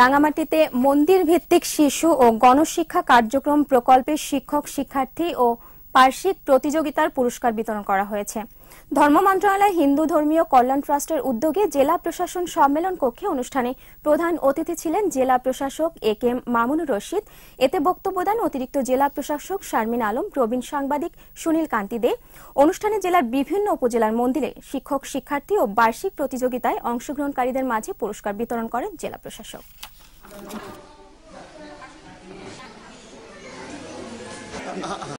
রাঙামাটিতে মন্দির ভিত্তিক শিশু ও গণশিক্ষা কার্যক্রম প্রকল্পের শিক্ষক শিক্ষার্থী ও বার্ষিক প্রতিযোগিতার পুরস্কার বিতরণ করা হয়েছে ধর্ম মন্ত্রণালয় হিন্দু ধর্মীয় কল্যাণ ট্রাস্টের উদ্যোগে জেলা প্রশাসন সম্মেলন কক্ষে অনুষ্ঠানে প্রধান অতিথি ছিলেন জেলা প্রশাসক এ কে মামুনুর রশিদ এতে বক্তব্য দেন অতিরিক্ত জেলা প্রশাসক শারমিন আলম প্রবীণ সাংবাদিক সুনীল কান্তি দে অনুষ্ঠানে জেলার বিভিন্ন উপজেলার মন্দিরে শিক্ষক শিক্ষার্থী ও বার্ষিক প্রতিযোগিতায় অংশগ্রহণকারীদের মাঝে পুরস্কার বিতরণ করেন জেলা প্রশাসক